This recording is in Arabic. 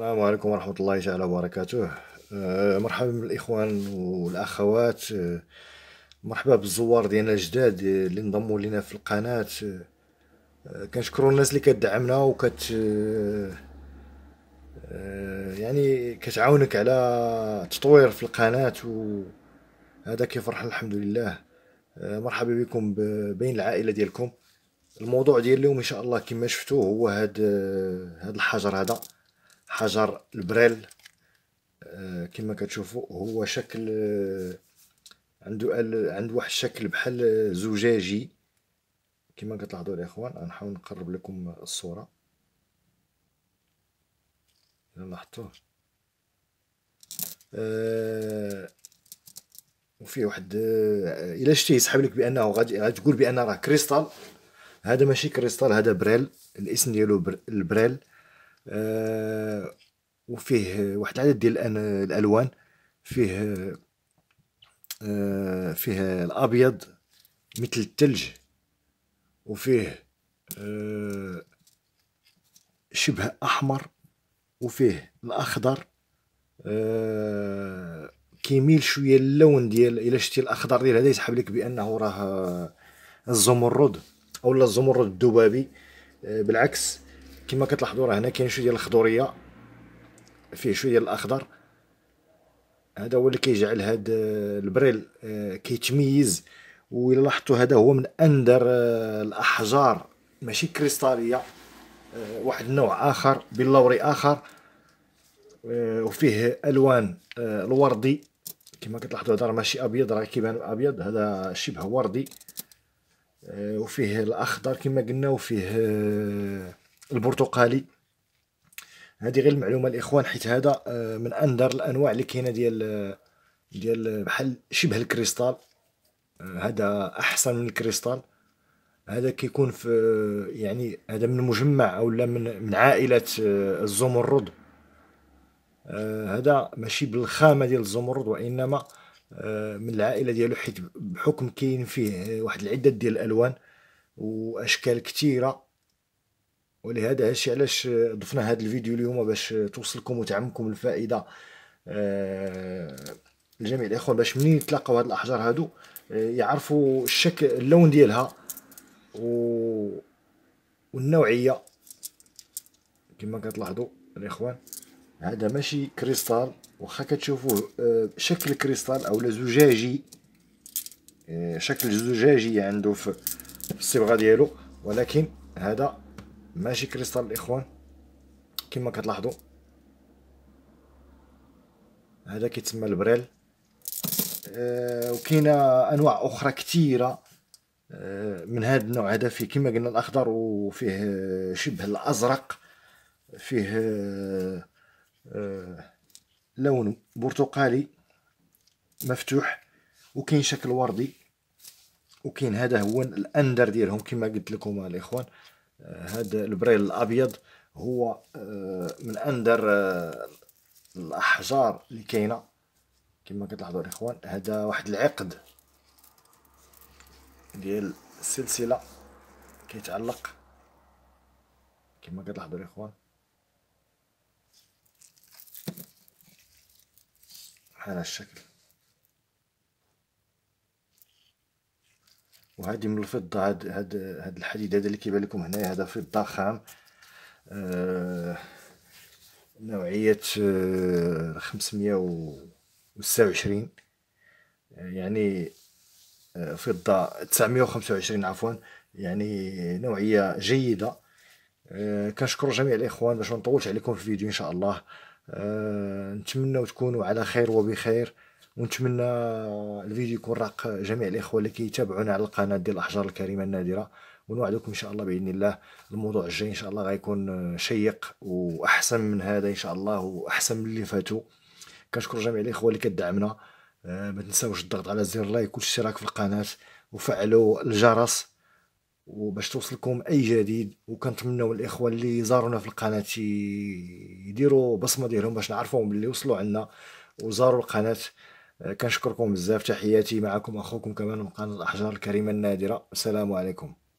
السلام عليكم ورحمة الله تعالى وبركاته آه، مرحبا بالإخوان والأخوات آه، مرحبا بالزوار ديالنا الجداد اللي انضموا لنا في القناة آه، كنشكروا الناس اللي كتدعمنا وكت يعني كتعاونك على تطوير في القناة وهذا كيفرح الحمد لله مرحبا بكم بين العائلة ديالكم الموضوع ديال اليوم ان شاء الله كما شفتوه هو هاد هاد الحجر هذا حجر البريل آه، كما كتشوفوا هو شكل آه، عنده عنده واحد الشكل بحال آه، زجاجي كما كتلاحظوا الاخوان غنحاول نقرب لكم الصوره لاحظتوه أه وفيه واحد الا شتيه يسحب لك بانه غادي تقول بان راه كريستال هذا ماشي كريستال هذا بريل الاسم ديالو البريل آه، وفيه واحد العدد ديال الالوان فيه آه، فيه الابيض مثل الثلج وفيه آه، شبه احمر وفيه الاخضر كيميل شويه اللون ديال الا شتي الاخضر ديال هذا يسحب لك بانه راه الزمرد اولا الزمرد الذبابي بالعكس كما كتلاحظوا راه هنا كاين شويه ديال الخضوريه فيه شويه ديال الاخضر هذا هو اللي كيجعل هاد آه، البريل آه، كيتميز الى لاحظتوا هذا هو من اندر آه، الاحجار ماشي كريستاليه واحد النوع اخر بلوري اخر وفيه الوان الوردي كما كتلاحظوا هذا راه ماشي ابيض راه كيبان ابيض هذا شبه وردي وفيه الاخضر كما قلنا وفيه البرتقالي هذه غير المعلومه الاخوان حيت هذا آه، من اندر الانواع اللي كاينه ديال آه، ديال بحال شبه الكريستال آه، هذا احسن من الكريستال هذا كيكون في يعني هذا من مجمع اولا من من عائله الزمرد هذا ماشي بالخامه ديال الزمرد وانما من العائله ديالو حيت بحكم كاين فيه واحد العده ديال الالوان واشكال كثيره ولهذا هادشي علاش ضفنا هذا الفيديو اليوم باش توصلكم وتعمكم الفائده آه، لجميع الاخوان باش منين يتلاقاو هاد الاحجار هادو آه، يعرفوا الشكل اللون ديالها و... والنوعيه كما كتلاحظوا الاخوان هذا ماشي كريستال واخا كتشوفوه آه، شكل كريستال او زجاجي شكل زجاجي عنده في الصبغه ديالو ولكن هذا ماشي كريستال الاخوان كما كتلاحظوا هذا كيتسمى البريل أه وكاينه انواع اخرى كثيره أه من هذا النوع هذا فيه كما قلنا الاخضر وفيه شبه الازرق فيه أه لون برتقالي مفتوح وكاين شكل وردي وكاين هذا هو الاندر ديالهم كما قلت لكم الاخوان هذا البريل الابيض هو آه، من اندر آه، الاحجار اللي كاينه كما كتلاحظوا الاخوان هذا واحد العقد ديال السلسله كيتعلق كما كتلاحظوا الاخوان على الشكل وعادي من الفضه هاد هاد هاد الحديد هذا اللي كيبان لكم هنايا هذا فضه خام آه، نوعيه آه 529 آه، يعني آه فضه 925 عفوا يعني نوعيه جيده آه، كنشكر جميع الاخوان باش ما نطولش عليكم في الفيديو ان شاء الله نتمنى تكونوا على خير وبخير ونتمنى الفيديو يكون راق جميع الاخوه اللي كيتابعونا على القناه ديال الاحجار الكريمه النادره ونوعدكم ان شاء الله باذن الله الموضوع الجاي ان شاء الله غيكون شيق واحسن من هذا ان شاء الله واحسن من اللي فاتوا كنشكر جميع الاخوه اللي كدعمنا آه، ما تنساوش الضغط على زر لايك والاشتراك في القناه وفعلوا الجرس وباش توصلكم اي جديد وكنتمناو الاخوه اللي زارونا في القناه يديروا بصمه ديالهم باش نعرفوهم اللي وصلوا عندنا وزاروا القناه أه، كنشكركم بزاف تحياتي معكم اخوكم كمان من قناه الاحجار الكريمه النادره السلام عليكم